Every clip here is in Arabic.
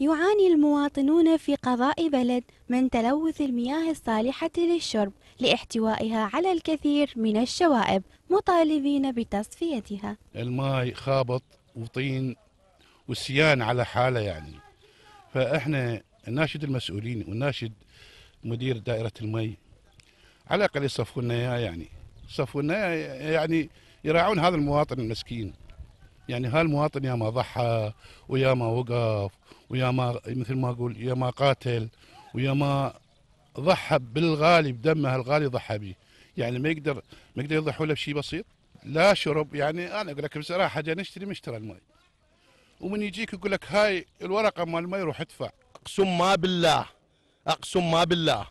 يعاني المواطنون في قضاء بلد من تلوث المياه الصالحة للشرب لاحتوائها على الكثير من الشوائب مطالبين بتصفيتها الماء خابط وطين وسيان على حاله يعني فاحنا ناشد المسؤولين وناشد مدير دائرة المي على الأقل يصفوا لنا يعني صفوا لنا يعني يراعون هذا المواطن المسكين يعني هالمواطن يا ما ضحى ويا ما وقف ويا ما مثل ما اقول يا ما قاتل ويا ما ضحى بالغالي بدمه الغالي ضحى به يعني ما يقدر ما يقدر يضحوا له بشيء بسيط لا شرب يعني انا اقول لك بصراحه جا نشتري ما اشترى الماي ومن يجيك يقول لك هاي الورقه مال الماي روح ادفع اقسم ما بالله اقسم ما بالله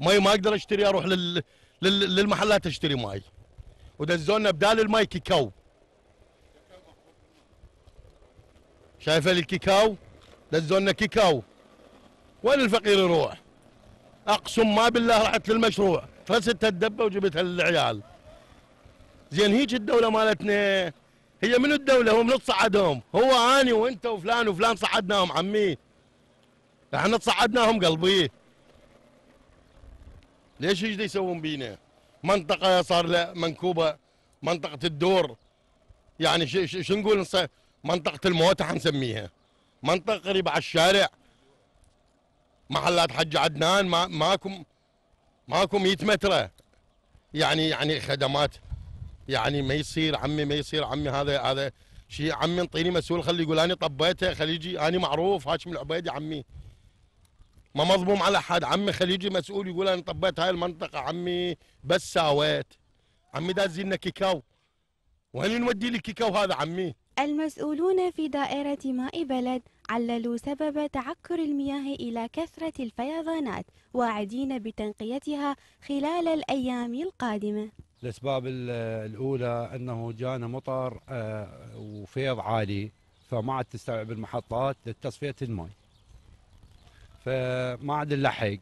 مي ما اقدر اشتري اروح لل... لل... للمحلات اشتري ماي ودزونا بدال الماي كيكو شايفه الكيكاو دزولنا كيكاو وين الفقير يروح اقسم ما بالله رحت للمشروع فسدت الدبه وجبتها للعيال زين هيك الدوله مالتنا هي من الدوله هو من تصعدهم هو اني وانت وفلان وفلان صعدناهم عمي احنا تصعدناهم قلبي ليش ايش يسوون بينا منطقه صار لها منكوبه منطقه الدور يعني شو نقول منطقه الموت حنسميها منطقه قريبه على الشارع محلات حج عدنان ما ماكم ماكم 100 متر يعني يعني خدمات يعني ما يصير عمي ما يصير عمي هذا هذا شيء عمي انطيني مسؤول خلي يقول انا طبيته خليجي انا معروف هاشم العبيدي عمي ما مظلوم على حد عمي خليجي مسؤول يقول انا طبيت هاي المنطقه عمي بس ساويت عمي دازلنا كيكاو وين نودي لي كيكاو هذا عمي المسؤولون في دائرة ماء بلد عللوا سبب تعكر المياه إلى كثرة الفيضانات واعدين بتنقيتها خلال الأيام القادمة الأسباب الأولى أنه جانا مطر آه، وفيض عالي فما عاد تستوعب المحطات لتصفية الماء فما عاد نلحق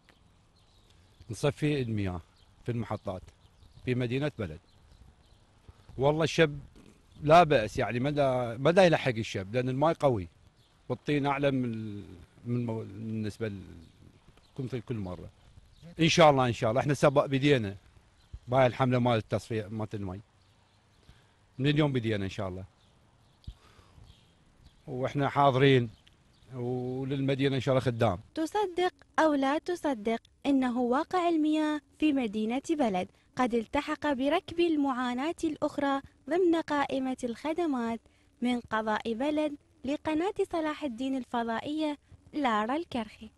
نصفي المياه في المحطات في مدينة بلد والله الشب لا باس يعني مدى مدى يلحق الشب لان الماي قوي والطين اعلى من من بالنسبه في كل مره ان شاء الله ان شاء الله احنا سبق بدينا باي الحمله مال التصفيه مالت المي من اليوم بدينا ان شاء الله واحنا حاضرين وللمدينة إن شاء الله خدام تصدق أو لا تصدق إنه واقع المياه في مدينة بلد قد التحق بركب المعاناة الأخرى ضمن قائمة الخدمات من قضاء بلد لقناة صلاح الدين الفضائية لارا الكرخي